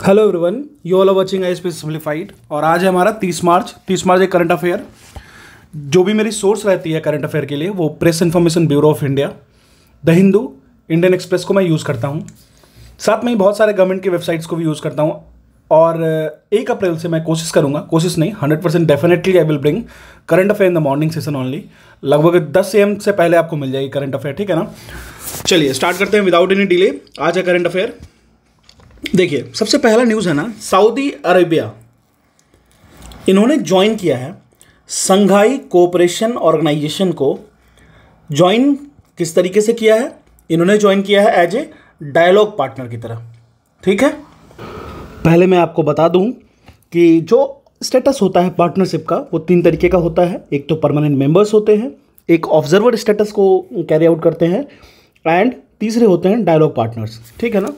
hello everyone you all are watching I space simplified और आज है हमारा तीस मार्च तीस मार्च एक करंट अफेयर जो भी मेरी सोर्स रहती है करंट अफेयर के लिए वो Press Information Bureau of India the Hindu Indian Express को मैं यूज़ करता हूँ साथ में ही बहुत सारे गवर्नमेंट की वेबसाइट्स को भी यूज़ करता हूँ और एक अप्रैल से मैं कोशिश करूँगा कोशिश नहीं hundred percent definitely I will bring current affair in the morning session only लगभग दस ए से पहले आपको मिल जाएगी करंट अफेयर ठीक है ना चलिए स्टार्ट करते हैं विदाउट एनी डिले आज है करंट अफेयर देखिए सबसे पहला न्यूज़ है ना सऊदी अरेबिया इन्होंने ज्वाइन किया है संघाई कोऑपरेशन ऑर्गेनाइजेशन को ज्वाइन किस तरीके से किया है इन्होंने ज्वाइन किया है एज ए डायलॉग पार्टनर की तरह ठीक है पहले मैं आपको बता दूं कि जो स्टेटस होता है पार्टनरशिप का वो तीन तरीके का होता है एक तो परमानेंट मेंबर्स होते हैं एक ऑब्जर्वर स्टेटस को कैरी आउट करते हैं एंड तीसरे होते हैं डायलॉग पार्टनर्स ठीक है ना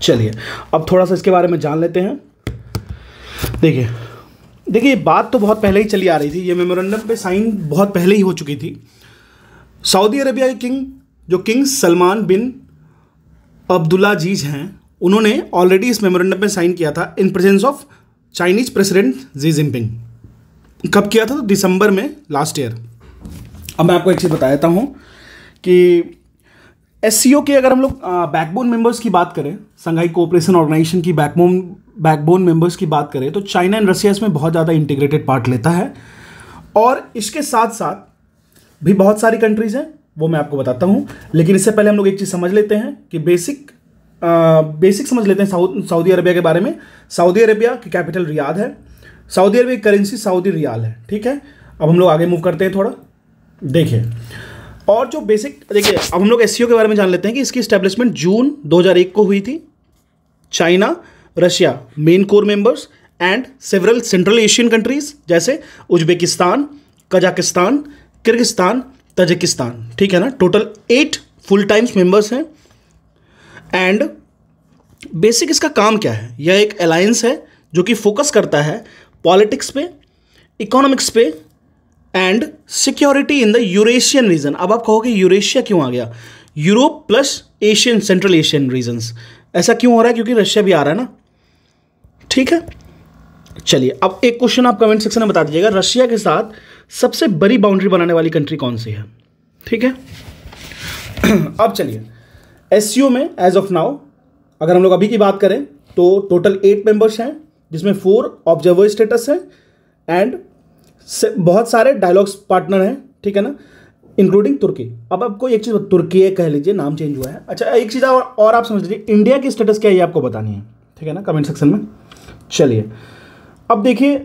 चलिए अब थोड़ा सा इसके बारे में जान लेते हैं देखिए देखिए बात तो बहुत पहले ही चली आ रही थी ये मेमोरेंडम पे साइन बहुत पहले ही हो चुकी थी सऊदी अरेबिया के किंग जो किंग सलमान बिन अब्दुल्ला जीज हैं उन्होंने ऑलरेडी इस मेमोरेंडम पे साइन किया था in presence of Chinese president Xi Jinping कब किया था तो दिसंबर में लास्ट ईयर अब मैं आपको एक चीज़ बता देता हूँ कि एस के अगर हम लोग बैकबोन मेंबर्स की बात करें संघाई कोऑपरेशन ऑर्गेनाइजेशन की बैकबोन बैकबोन मेंबर्स की बात करें तो चाइना एंड रसिया इसमें बहुत ज़्यादा इंटीग्रेटेड पार्ट लेता है और इसके साथ साथ भी बहुत सारी कंट्रीज़ हैं वो मैं आपको बताता हूँ लेकिन इससे पहले हम लोग एक चीज़ समझ लेते हैं कि बेसिक बेसिक समझ लेते हैं सऊदी अरबिया के बारे में सऊदी अरबिया की कैपिटल रियाद है सऊदी अरबिया की करेंसी सऊदी रियाल है ठीक है अब हम लोग आगे मूव करते हैं थोड़ा देखिए और जो बेसिक देखिए अब हम लोग एस e के बारे में जान लेते हैं कि इसकी स्टैब्लिशमेंट जून 2001 को हुई थी China Russia main core members and several central Asian countries जैसे उज्बेकिस्तान कजाकिस्तान किर्गिस्तान तजिकिस्तान ठीक है ना total eight full times members हैं एंड बेसिक इसका काम क्या है यह एक अलायंस है जो कि फोकस करता है पॉलिटिक्स पे इकोनॉमिक्स पे and security in the Eurasian region अब आप कहोगे यूरेशिया क्यों आ गया Europe plus Asian central Asian region ऐसा क्यों हो रहा है क्योंकि रशिया भी आ रहा है ना ठीक है चलिए अब एक क्वेश्चन आप कमेंट सेक्शन में बता दीजिएगा रशिया के साथ सबसे बड़ी बाउंड्री बनाने वाली कंट्री कौन सी है ठीक है अब चलिए एस में एज ऑफ नाउ अगर हम लोग अभी की बात करें तो टोटल एट मेंबर्स हैं जिसमें फोर ऑब्जर्वर स्टेटस है एंड बहुत सारे डायलॉग्स पार्टनर हैं ठीक है ना इंक्लूडिंग तुर्की अब आपको एक चीज़ तुर्की कह लीजिए नाम चेंज हुआ है अच्छा एक चीज़ और, और आप समझ लीजिए इंडिया की स्टेटस क्या है ये आपको बतानी है ठीक है ना कमेंट सेक्शन में चलिए अब देखिए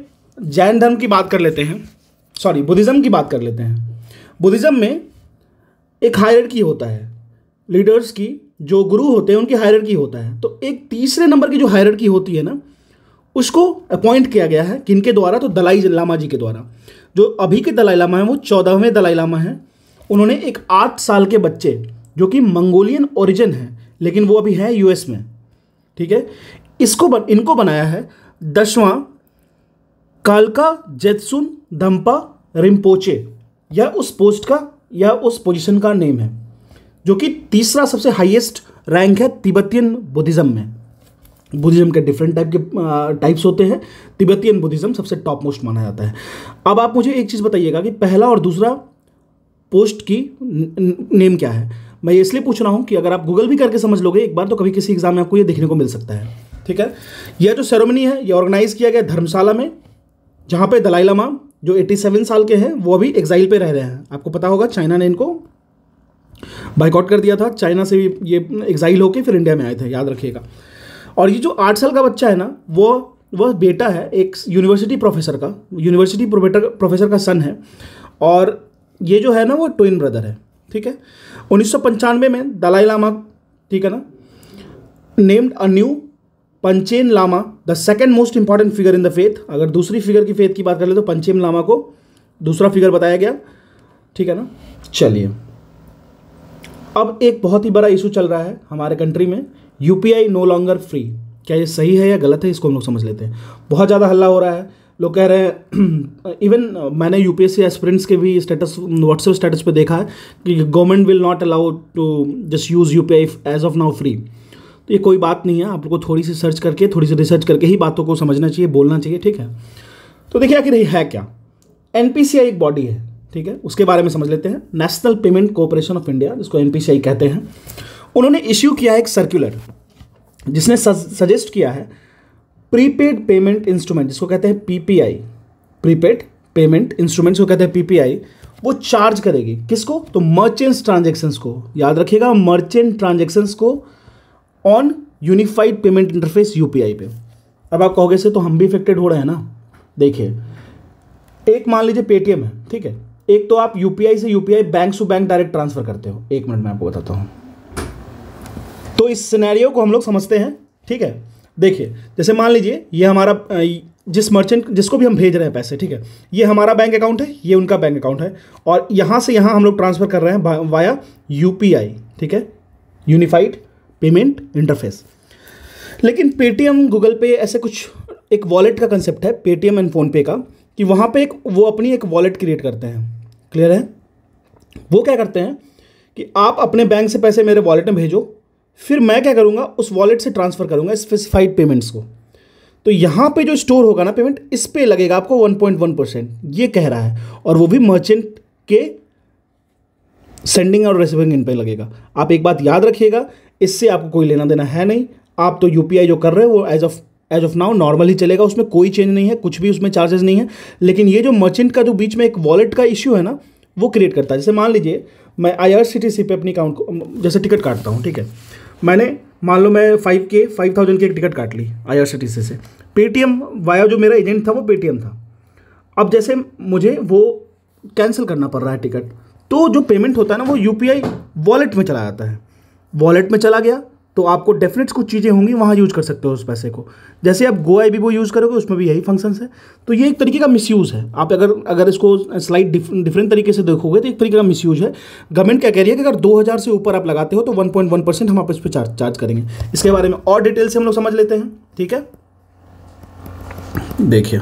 जैन धर्म की बात कर लेते हैं सॉरी बुद्धिज़्म की बात कर लेते हैं बुद्धिज़्म में एक की होता है लीडर्स की जो गुरु होते हैं उनकी की होता है तो एक तीसरे नंबर की जो की होती है ना उसको अपॉइंट किया गया है किनके द्वारा तो दलाई लामा जी के द्वारा जो अभी के दलाई लामा हैं वो चौदहवें दलाई लामा हैं उन्होंने एक आठ साल के बच्चे जो कि मंगोलियन ओरिजिन है लेकिन वो अभी है यूएस में ठीक है इसको बन, इनको बनाया है दसवां कालका जेतसुन धम्पा रिम्पोचे यह उस पोस्ट का या उस पोजीशन का नेम है जो कि तीसरा सबसे हाईएस्ट रैंक है तिब्बतियन बुद्धिज़्म में बुद्धिज़्म के डिफरेंट टाइप के टाइप्स होते हैं तिब्बतियन बुद्धिज़्म सबसे टॉप मोस्ट माना जाता है अब आप मुझे एक चीज़ बताइएगा कि पहला और दूसरा पोस्ट की नेम क्या है मैं इसलिए पूछ रहा हूँ कि अगर आप गूगल भी करके समझ लोगे एक बार तो कभी किसी एग्जाम में आपको ये देखने को मिल सकता है ठीक है यह जो सेरोमनी है ये ऑर्गेनाइज किया गया धर्मशाला में जहाँ पर दलाई लामा जो 87 साल के हैं वो अभी एग्जाइल पे रह रहे हैं आपको पता होगा चाइना ने इनको बाइकआउट कर दिया था चाइना से भी ये एग्जाइल होके फिर इंडिया में आए थे याद रखिएगा और ये जो आठ साल का बच्चा है ना वो वह बेटा है एक यूनिवर्सिटी प्रोफेसर का यूनिवर्सिटी प्रोफेसर का सन है और ये जो है ना वो ट्विन ब्रदर है ठीक है उन्नीस में दलाई लामा ठीक है ना named a new Panchen Lama the second most important figure in the faith अगर दूसरी फिगर की फेथ की बात कर ले तो पंचेन लामा को दूसरा फिगर बताया गया ठीक है ना चलिए अब एक बहुत ही बड़ा इशू चल रहा है हमारे कंट्री में यू नो लॉन्गर फ्री क्या ये सही है या गलत है इसको हम लोग समझ लेते हैं बहुत ज़्यादा हल्ला हो रहा है लोग कह रहे हैं इवन uh, मैंने यू पी एस्पिरेंट्स के भी स्टेटस व्हाट्सएप स्टेटस पे देखा है कि government will not allow to just use U P as of now free तो ये कोई बात नहीं है आप लोग को थोड़ी सी सर्च करके थोड़ी सी रिसर्च करके ही बातों को समझना चाहिए बोलना चाहिए ठीक है तो देखिए आखिर है क्या एन एक बॉडी है ठीक है उसके बारे में समझ लेते हैं national payment corporation of India जिसको एन कहते हैं उन्होंने इश्यू किया है एक सर्कुलर जिसने सजेस्ट किया है प्रीपेड पेमेंट इंस्ट्रूमेंट जिसको कहते हैं पीपीआई प्रीपेड पेमेंट इंस्ट्रूमेंट्स को कहते हैं पीपीआई वो चार्ज करेगी किसको तो मर्चेंट्स ट्रांजेक्शन्स को याद रखिएगा मर्चेंट ट्रांजेक्शन्स को on unified payment interface UPI पे अब आप कहोगे से तो हम भी इफेक्टेड हो रहे हैं ना देखिए एक मान लीजिए पेटीएम है ठीक है एक तो आप यूपीआई से UPI bank to bank direct transfer करते हो एक मिनट में आपको बताता हूँ तो इस सिनेरियो को हम लोग समझते हैं ठीक है देखिए जैसे मान लीजिए ये हमारा जिस मर्चेंट जिसको भी हम भेज रहे हैं पैसे ठीक है ये हमारा बैंक अकाउंट है ये उनका बैंक अकाउंट है और यहाँ से यहाँ हम लोग ट्रांसफ़र कर रहे हैं वाया यू ठीक है यूनिफाइड पेमेंट इंटरफेस लेकिन पेटीएम गूगल पे ऐसे कुछ एक वॉलेट का कंसेप्ट है पेटीएम एंड फ़ोनपे का कि वहाँ पे एक वो अपनी एक वॉलेट क्रिएट करते हैं क्लियर है वो क्या करते हैं कि आप अपने बैंक से पैसे मेरे वॉलेट में भेजो फिर मैं क्या करूँगा उस वॉलेट से ट्रांसफ़र करूँगा स्पेसिफाइड पेमेंट्स को तो यहाँ पे जो स्टोर होगा ना पेमेंट इस पे लगेगा आपको 1.1 परसेंट ये कह रहा है और वो भी मर्चेंट के सेंडिंग और रिसीविंग इन पे लगेगा आप एक बात याद रखिएगा इससे आपको कोई लेना देना है नहीं आप तो यू जो कर रहे हो वो as of as of now normal ही चलेगा उसमें कोई चेंज नहीं है कुछ भी उसमें चार्जेस नहीं है लेकिन ये जो मर्चेंट का जो बीच में एक वॉलेट का इश्यू है ना वो क्रिएट करता है जैसे मान लीजिए मैं आई आर सी टी सी पे अपनी अकाउंट को जैसे टिकट काटता हूँ ठीक है मैंने मान लो मैं फाइव के फाइव थाउजेंड की एक टिकट काट ली I R C C T से पेटीएम वाया जो मेरा एजेंट था वो पेटीएम था अब जैसे मुझे वो कैंसिल करना पड़ रहा है टिकट तो जो पेमेंट होता है ना वो यू पी आई वॉलेट में चला जाता है वॉलेट में चला गया तो आपको डेफिनेट्स कुछ चीज़ें होंगी वहाँ यूज़ कर सकते हो उस पैसे को जैसे आप गो आई वो यूज़ करोगे उसमें भी यही फंक्शन है तो ये एक तरीके का मिसयूज़ है आप अगर अगर इसको स्लाइड डिफरेंट तरीके से देखोगे तो एक तरीके का मिसयूज़ है गवर्नमेंट क्या कह रही है कि अगर दो से ऊपर आप लगाते हो तो वन परसेंट हम आप इस पर चार्ज चार्ज करेंगे इसके बारे में और डिटेल से हम लोग समझ लेते हैं ठीक है देखिए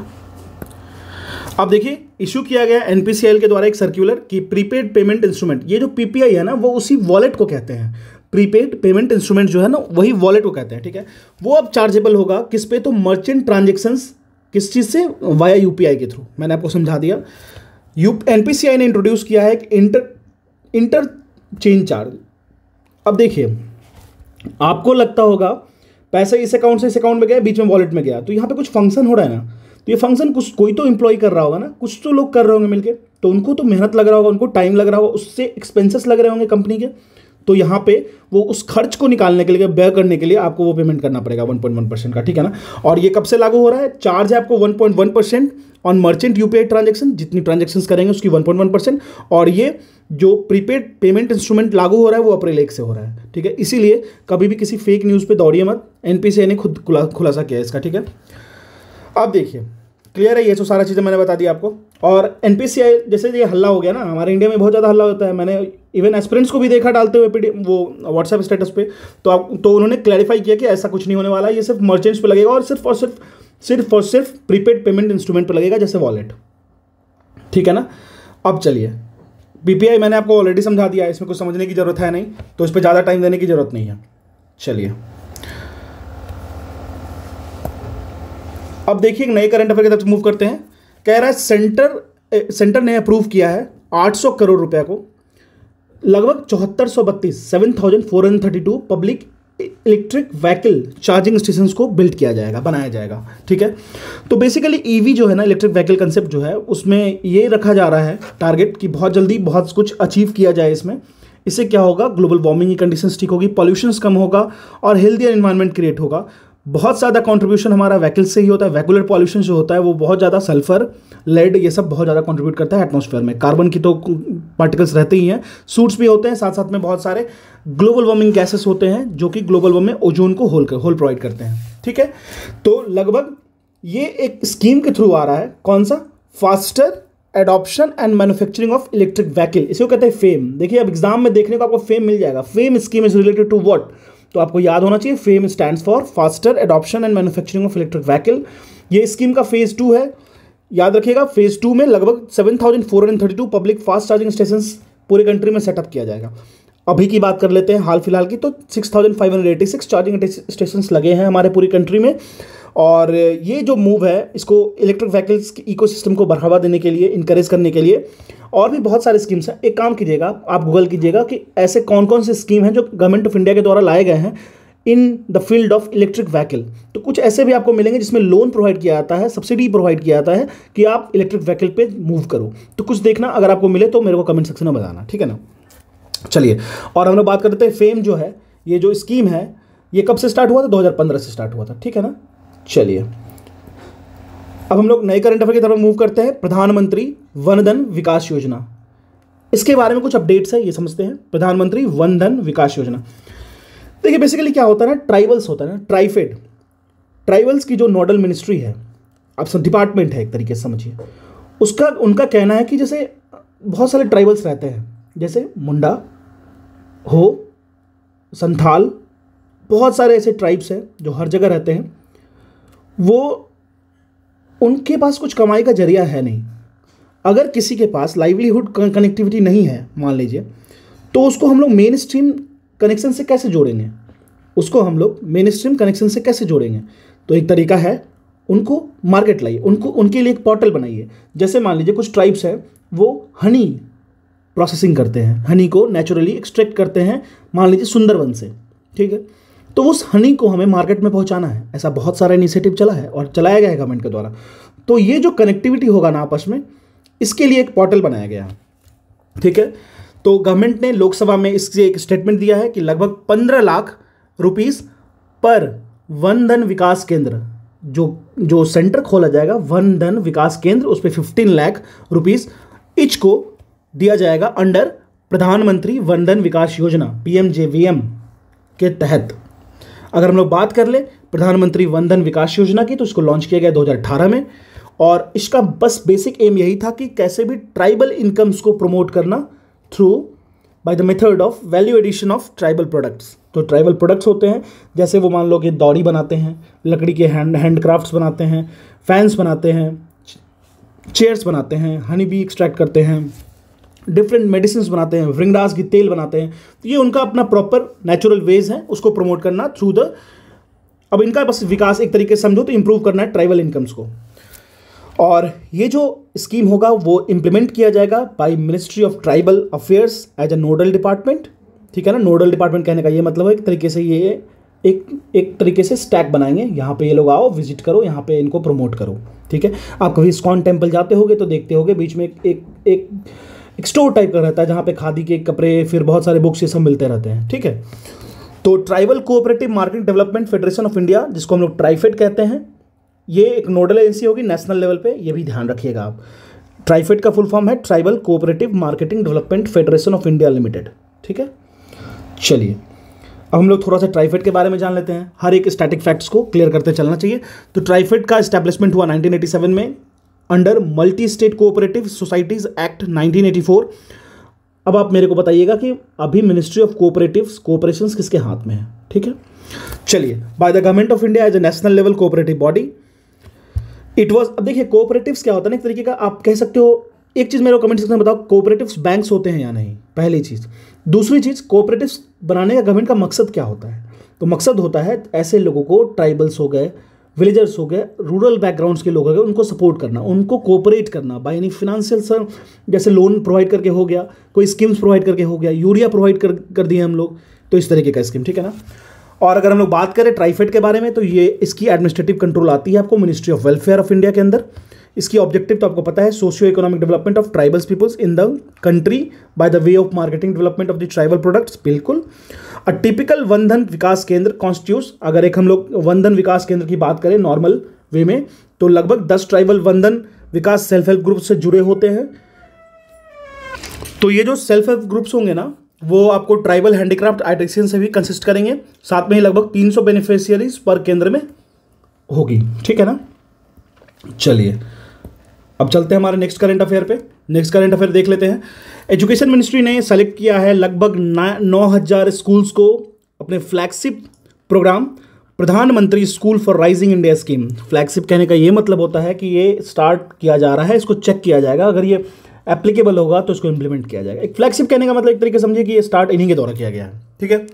अब देखिए इशू किया गया एनपीसीएल के द्वारा एक सर्कुलर कि प्रीपेड पेमेंट इंस्ट्रूमेंट ये जो पीपीआई है ना वो उसी वॉलेट को कहते हैं प्रीपेड पेमेंट इंस्ट्रूमेंट जो है ना वही वॉलेट को कहते हैं ठीक है वो अब चार्जेबल होगा किस पे तो मर्चेंट ट्रांजेक्शन्स किस चीज़ से वाया यूपीआई के थ्रू मैंने आपको समझा दिया यू एन ने इंट्रोड्यूस किया है एक इंटर इंटर चेंज चार्ज अब देखिए आपको लगता होगा पैसा इस अकाउंट से इस अकाउंट में गया बीच में वॉलेट में गया तो यहाँ पे कुछ फंक्शन हो रहा है ना तो ये फंक्शन कुछ कोई तो इम्प्लॉय कर रहा होगा ना कुछ तो लोग कर रहे होंगे मिलकर तो उनको तो मेहनत लग रहा होगा उनको टाइम लग रहा होगा उससे एक्सपेंसेस लग रहे होंगे कंपनी के तो यहाँ पे वो उस खर्च को निकालने के लिए व्यय करने के लिए आपको वो पेमेंट करना पड़ेगा 1.1 परसेंट का ठीक है ना और ये कब से लागू हो रहा है चार्ज है आपको 1.1 percent on merchant UPI transaction जितनी ट्रांजेक्शन करेंगे उसकी 1.1 परसेंट और ये जो प्रीपेड पेमेंट इंस्ट्रूमेंट लागू हो रहा है वो अप्रैल एक से हो रहा है ठीक है इसीलिए कभी भी किसी फेक न्यूज़ पर दौड़िए मत एन ने खुद खुलासा किया इसका ठीक है अब देखिए क्लियर है ये तो सारा चीज़ें मैंने बता दी आपको और एन जैसे ये हल्ला हो गया ना हमारे इंडिया में बहुत ज़्यादा हल्ला होता है मैंने इवन एस्परेंट्स को भी देखा डालते हुए पीडी वो व्हाट्सएप स्टेटस पे तो आप तो उन्होंने क्लैरिफाई किया कि ऐसा कुछ नहीं होने वाला ये सिर्फ मर्चेंट्स पे लगेगा और सिर्फ और सिर्फ सिर्फ और सिर्फ प्रीपेड पेमेंट इंस्ट्रूमेंट पर लगेगा जैसे वॉलेट ठीक है ना अब चलिए बीपीआई मैंने आपको ऑलरेडी समझा दिया है इसमें कुछ समझने की ज़रूरत है नहीं तो इस पर ज़्यादा टाइम देने की ज़रूरत नहीं है चलिए अब देखिए नए करंट अफेयर की तरफ मूव करते हैं कह रहा है सेंटर सेंटर ने अप्रूव किया है 800 करोड़ रुपया को लगभग चौहत्तर सौ बत्तीस seven thousand four hundred thirty two public electric vehicle charging station को बिल्ड किया जाएगा बनाया जाएगा ठीक है तो बेसिकली ईवी e जो है ना इलेक्ट्रिक व्हीकल कंसेप्ट जो है उसमें ये रखा जा रहा है टारगेट कि बहुत जल्दी बहुत कुछ अचीव किया जाए इसमें इससे क्या होगा ग्लोबल वार्मिंग की कंडीशंस ठीक होगी पॉल्यूशंस कम होगा और हेल्दियर इन्वायरमेंट क्रिएट होगा बहुत ज़्यादा कॉन्ट्रीब्यूशन हमारा व्हीकल से ही होता है वैकुलर पॉल्यूशन जो होता है वो बहुत ज़्यादा सल्फर लेड ये सब बहुत ज़्यादा कंट्रीब्यूट करता है एटमोसफेयर में कार्बन की तो पार्टिकल्स रहते ही हैं सूट्स भी होते हैं साथ साथ में बहुत सारे ग्लोबल वार्मिंग गैसेस होते हैं जो कि ग्लोबल वार्मिंग ओजोन को होल कर होल प्रोवाइड करते हैं ठीक है तो लगभग ये एक स्कीम के थ्रू आ रहा है कौन सा faster adoption and manufacturing of electric vehicle इसको कहते हैं फेम देखिए अब एग्जाम में देखने को आपको फेम मिल जाएगा FAME scheme is related to what तो आपको याद होना चाहिए FAME stand for faster adoption and manufacturing of electric vehicle ये स्कीम का फेज़ टू है याद रखिएगा फेज़ टू में लगभग seven thousand four hundred thirty two public fast charging station पूरे कंट्री में सेटअप किया जाएगा अभी की बात कर लेते हैं हाल फिलहाल की तो six thousand five hundred eighty six charging station लगे हैं हमारे पूरी कंट्री में और ये जो मूव है इसको इलेक्ट्रिक व्हीकल्स इको सिस्टम को बढ़ावा देने के लिए इनक्रेज करने के लिए और भी बहुत सारे स्कीम्स हैं एक काम कीजिएगा आप गूगल कीजिएगा कि ऐसे कौन कौन से स्कीम हैं जो गवर्नमेंट ऑफ इंडिया के द्वारा लाए गए हैं in the field of electric vehicle तो कुछ ऐसे भी आपको मिलेंगे जिसमें लोन प्रोवाइड किया जाता है सब्सिडी प्रोवाइड किया जाता है कि आप इलेक्ट्रिक व्हीकल पे मूव करो तो कुछ देखना अगर आपको मिले तो मेरे को कमेंट सेक्शन में बताना ठीक है ना चलिए और हम लोग बात करते हैं फेम जो है ये जो स्कीम है ये कब से स्टार्ट हुआ था 2015 से स्टार्ट हुआ था ठीक है ना चलिए अब हम लोग नए करंट अफेयर की तरफ मूव करते हैं प्रधानमंत्री वनधन विकास योजना इसके बारे में कुछ अपडेट्स है ये समझते हैं प्रधानमंत्री वन धन विकास योजना देखिए बेसिकली क्या होता है ना ट्राइबल्स होता है ना ट्राइफेड ट्राइबल्स की जो नोडल मिनिस्ट्री है आप सब डिपार्टमेंट है एक तरीके से समझिए उसका उनका कहना है कि जैसे बहुत सारे ट्राइबल्स रहते हैं जैसे मुंडा हो संथाल बहुत सारे ऐसे ट्राइब्स हैं जो हर जगह रहते हैं वो उनके पास कुछ कमाई का जरिया है नहीं अगर किसी के पास लाइवलीहुड कनेक्टिविटी नहीं है मान लीजिए तो उसको हम लोग मेन स्ट्रीम कनेक्शन से कैसे जोड़ेंगे उसको हम लोग मेन स्ट्रीम कनेक्शन से कैसे जोड़ेंगे तो एक तरीका है उनको मार्केट लाइए उनको उनके लिए एक पोर्टल बनाइए जैसे मान लीजिए कुछ ट्राइब्स हैं वो हनी प्रोसेसिंग करते हैं हनी को नेचुरली एक्सट्रैक्ट करते हैं मान लीजिए सुंदरवन से ठीक है तो उस हनी को हमें मार्केट में पहुंचाना है ऐसा बहुत सारा इनिशिएटिव चला है और चलाया गया है गवर्नमेंट के द्वारा तो ये जो कनेक्टिविटी होगा ना आपस में इसके लिए एक पोर्टल बनाया गया ठीक है तो गवर्नमेंट ने लोकसभा में इससे एक स्टेटमेंट दिया है कि लगभग पंद्रह लाख रुपीस पर वन धन विकास केंद्र जो जो सेंटर खोला जाएगा वन धन विकास केंद्र उस पर फिफ्टीन लाख रुपीज़ इच को दिया जाएगा अंडर प्रधानमंत्री वन धन विकास योजना पीएमजेवीएम के तहत अगर हम लोग बात कर ले प्रधानमंत्री वंदन विकास योजना की तो उसको लॉन्च किया गया 2018 में और इसका बस बेसिक एम यही था कि कैसे भी ट्राइबल इनकम्स को प्रमोट करना through by the method of value addition of tribal products तो ट्राइबल प्रोडक्ट्स होते हैं जैसे वो मान लो कि दौड़ी बनाते हैं लकड़ी के हैंड हैंडक्राफ्ट्स बनाते हैं फैंस बनाते हैं चेयर्स बनाते हैं हनी भी एक्सट्रैक्ट करते हैं डिफरेंट मेडिसिन बनाते हैं वृंगराज की तेल बनाते हैं तो ये उनका अपना प्रॉपर नेचुरल वेज है उसको प्रमोट करना थ्रू द अब इनका बस विकास एक तरीके से समझो तो इम्प्रूव करना है ट्राइबल इनकम्स को और ये जो स्कीम होगा वो इम्प्लीमेंट किया जाएगा by ministry of tribal affairs as a nodal department ठीक है ना नोडल डिपार्टमेंट कहने का ये मतलब है एक तरीके से ये एक एक तरीके से स्टैक बनाएंगे यहाँ पे ये लोग आओ विजिट करो यहाँ पे इनको प्रमोट करो ठीक है आप कभी स्कॉन टेम्पल जाते होगे तो देखते होगे बीच में एक एक, एक एक स्टोर टाइप का रहता है जहाँ पे खादी के कपड़े फिर बहुत सारे बुक्स ये सब मिलते रहते हैं ठीक है तो tribal cooperative market development federation of India जिसको हम लोग ट्राइफेड कहते हैं ये एक नोडल एजेंसी होगी नेशनल लेवल पे ये भी ध्यान रखिएगा आप ट्राइफेड का फुल फॉर्म है tribal cooperative marketing development federation of India limited ठीक है चलिए अब हम लोग थोड़ा सा ट्राइफेड के बारे में जान लेते हैं हर एक स्टैटिक फैक्ट्स को क्लियर करते चलना चाहिए तो ट्राइफेड का स्टैब्लिशमेंट हुआ 1987 में under multi state cooperative societies act 1984 अब आप मेरे को बताइएगा कि अभी मिनिस्ट्री ऑफ कोऑपरेटिव कोऑपरेशन किसके हाथ में है ठीक है चलिए by the government of India as a national level cooperative body it was अब देखिए कोऑपरेटिव्स क्या होता है ना एक तरीके का आप कह सकते हो एक चीज़ मेरे कमेंट सेक्शन में बताओ कोऑपरेटिव्स बैंक्स होते हैं या नहीं पहली चीज़ दूसरी चीज़ कोऑपरेटिव्स बनाने का गवर्नमेंट का मकसद क्या होता है तो मकसद होता है ऐसे लोगों को ट्राइबल्स हो गए विलेजर्स हो गए रूरल बैकग्राउंड्स के लोग हो गए उनको सपोर्ट करना उनको कोऑपरेट करना बाई एनी फिनेंशियल सर जैसे लोन प्रोवाइड करके हो गया कोई स्कीम्स प्रोवाइड करके हो गया यूरिया प्रोवाइड कर कर दिए हम लोग तो इस तरीके का स्कीम ठीक है ना और अगर हम लोग बात करें ट्राइफेड के बारे में तो ये इसकी एडमिनिस्ट्रेटिव कंट्रोल आती है आपको ministry of welfare of India के अंदर इसकी ऑब्जेक्टिव तो आपको पता है socio economic development of tribals peoples in the country by the way of marketing development of the tribal products बिल्कुल अ टिपिकल वंधन विकास केंद्र कॉन्स्टिट्यूट अगर एक हम लोग वंधन विकास केंद्र की बात करें नॉर्मल वे में तो लगभग दस tribal Vandhan Vikas self help group से जुड़े होते हैं तो ये जो सेल्फ हेल्प ग्रुप्स होंगे ना वो आपको ट्राइबल हैंडीक्राफ्ट आर्टिशियन से भी कंसिस्ट करेंगे साथ में ही लगभग 300 बेनिफिशियरीज पर केंद्र में होगी ठीक है ना चलिए अब चलते हैं हमारे नेक्स्ट करंट अफेयर पे नेक्स्ट करंट अफेयर देख लेते हैं एजुकेशन मिनिस्ट्री ने सेलेक्ट किया है लगभग नौ हज़ार स्कूल्स को अपने flagship program Pradhanmantri school for rising India scheme flagship कहने का ये मतलब होता है कि ये स्टार्ट किया जा रहा है इसको चेक किया जाएगा अगर ये एप्लीकेबल होगा तो इसको इंप्लीमेंट किया जाएगा एक फ्लैगशिप कहने का मतलब एक तरीके समझिए कि ये स्टार्ट इन्हीं के द्वारा किया गया है ठीक है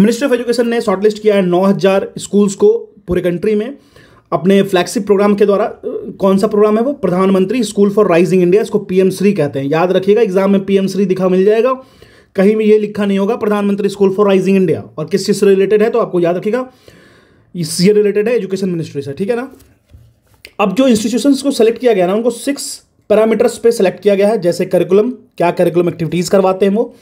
मिनिस्ट्री ऑफ एजुकेशन ने शॉर्टलिस्ट किया है नौ हज़ार स्कूल्स को पूरे कंट्री में अपने फ्लैगशिप प्रोग्राम के द्वारा कौन सा प्रोग्राम है वो Pradhanmantri school for rising India इसको पीएम श्री कहते हैं याद रखिएगा एग्जाम में पीएम श्री दिखा मिल जाएगा कहीं भी ये लिखा नहीं होगा प्रधानमंत्री स्कूल फॉर राइजिंग इंडिया और किस चीज़ से रिलेटेड है तो आपको याद रखिएगा इससे रिलेटेड है एजुकेशन मिनिस्ट्री से ठीक है ना अब जो इंस्टीट्यूशन को सेलेक्ट किया गया ना उनको सिक्स पैरामीटर्स पे सेलेक्ट किया गया है जैसे करिकुलम क्या करिकुलम एक्टिविटीज़ करवाते हैं वो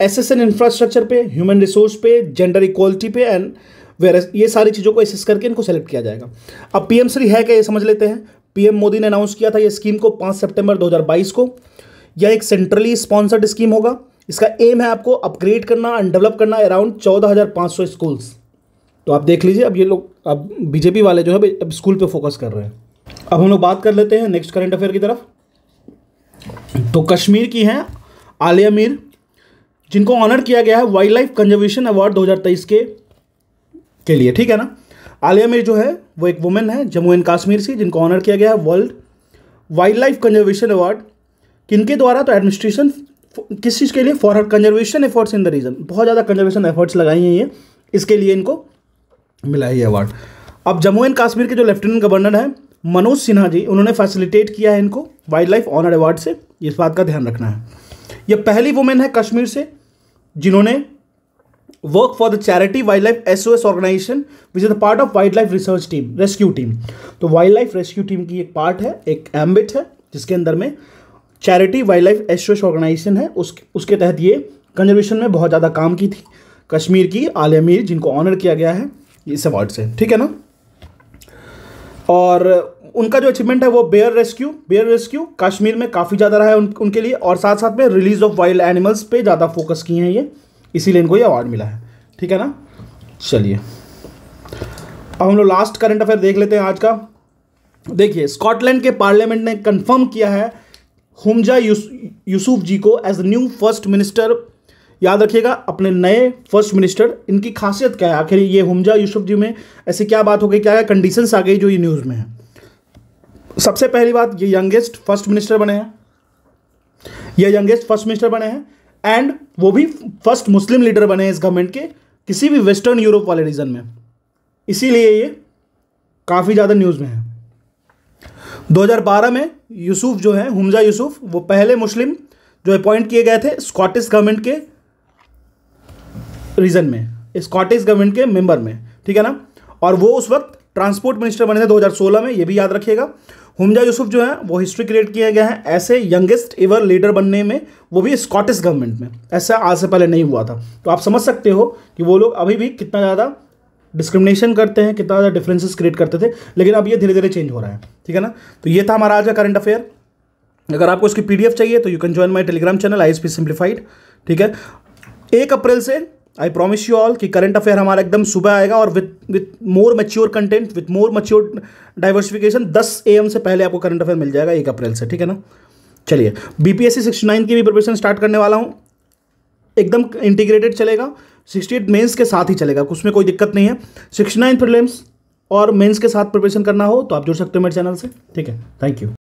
एस एस एन इंफ्रास्ट्रक्चर पे ह्यूमन रिसोर्स पे जेंडर इक्वलिटी पे एंड वेरस ये सारी चीज़ों को एसेस करके इनको सेलेक्ट किया जाएगा अब पीएम श्री है क्या ये समझ लेते हैं पीएम मोदी ने अनाउंस किया था ये स्कीम को पाँच सितंबर 2022 को यह एक सेंट्रली स्पॉन्सर्ड स्कीम होगा इसका एम है आपको अपग्रेड करना एंड डेवलप करना अराउंड चौदह हज़ार पाँच सौ स्कूल्स तो आप देख लीजिए अब ये लोग अब बीजेपी वाले जो है अब स्कूल पे फोकस कर रहे हैं अब हम लोग बात कर लेते हैं नेक्स्ट करंट अफेयर की तरफ तो कश्मीर की हैं आलिया मीर जिनको ऑनर किया गया है वाइल्ड लाइफ कंजर्वेशन अवार्ड 2023 के के लिए ठीक है ना आलिया मीर जो है वो एक वुमेन है जम्मू एंड कश्मीर से जिनको ऑनर किया गया है world wildlife conservation award किनके द्वारा तो एडमिनिस्ट्रेशन किस चीज़ के लिए for her conservation efforts in the region बहुत ज़्यादा कंजर्वेशन एफर्ट्स लगाई हैं ये इसके लिए इनको मिला है ये अवार्ड अब जम्मू एंड कश्मीर के जो लेफ्टिनेंट गवर्नर हैं मनोज सिन्हा जी उन्होंने फैसिलिटेट किया है इनको वाइल्ड लाइफ ऑनर अवार्ड से इस बात का ध्यान रखना है यह पहली वुमेन है कश्मीर से जिन्होंने work for the charity wildlife SOS organization which is part part of wildlife research team rescue team तो wildlife rescue team की एक part है एक ambit है जिसके अंदर में charity wildlife S organization है उस उसके तहत ये कंजर्वेशन में बहुत ज़्यादा काम की थी कश्मीर की आलिया मीर जिनको ऑनर किया गया है इस अवार्ड से ठीक है ना और उनका जो अचीवमेंट है वो bear rescue bear rescue Kashmir में काफ़ी ज़्यादा रहा है उन, उनके लिए और साथ साथ में रिलीज ऑफ वाइल्ड एनिमल्स पे ज़्यादा फोकस किए हैं ये इसीलिए इनको ये अवार्ड मिला है ठीक है ना चलिए अब हम लोग लास्ट करंट अफेयर देख लेते हैं आज का देखिए स्कॉटलैंड के पार्लियामेंट ने कंफर्म किया है हुमजा यूसुफ जी को एज न्यू फर्स्ट मिनिस्टर याद रखिएगा अपने नए फर्स्ट मिनिस्टर इनकी खासियत क्या है आखिर ये हुमजा यूसुफ जी में ऐसे क्या बात हो गई क्या क्या कंडीशंस आ गई जो ये न्यूज़ में है सबसे पहली बात ये यंगेस्ट फर्स्ट मिनिस्टर बने हैं ये यंगेस्ट फर्स्ट मिनिस्टर बने हैं एंड वो भी फर्स्ट मुस्लिम लीडर बने इस गवर्नमेंट के किसी भी वेस्टर्न यूरोप वाले रीजन में इसीलिए ये काफ़ी ज़्यादा न्यूज़ में है 2012 में यूसुफ जो है हमजा यूसुफ वो पहले मुस्लिम जो अपॉइंट किए गए थे स्कॉटिश गवर्नमेंट के रीजन में स्कॉटिश गवर्नमेंट के मेंबर में ठीक है ना और वो उस वक्त ट्रांसपोर्ट मिनिस्टर बने थे 2016 में ये भी याद रखिएगा हमजा यूसुफ जो है वो हिस्ट्री क्रिएट किया गया है ऐसे यंगेस्ट एवर लीडर बनने में वो भी स्कॉटिश गवर्नमेंट में ऐसा आज से पहले नहीं हुआ था तो आप समझ सकते हो कि वो लोग अभी भी कितना ज़्यादा डिस्क्रिमिनेशन करते हैं कितना ज़्यादा डिफरेंसेस क्रिएट करते थे लेकिन अब ये धीरे धीरे चेंज हो रहा है ठीक है ना तो ये था हमारा आज का करंट अफेयर अगर आपको इसकी पी चाहिए तो you can join my Telegram channel I S simplified ठीक है एक अप्रैल से आई प्रॉमिस यू ऑल कि करंट अफेयर हमारा एकदम सुबह आएगा और with with more mature content with more mature diversification 10 M से पहले आपको करंट अफेयर मिल जाएगा एक अप्रैल से ठीक है ना चलिए B P S C sixty nine की भी प्रिपरेशन स्टार्ट करने वाला हूँ एकदम इंटीग्रेटेड चलेगा सिक्सटी एट मेन्स के साथ ही चलेगा उसमें कोई दिक्कत नहीं है सिक्सटी नाइन प्रिलेम्स और मेन्स के साथ प्रिपरेशन करना हो तो आप जुड़ सकते हो मेरे चैनल से ठीक है थैंक यू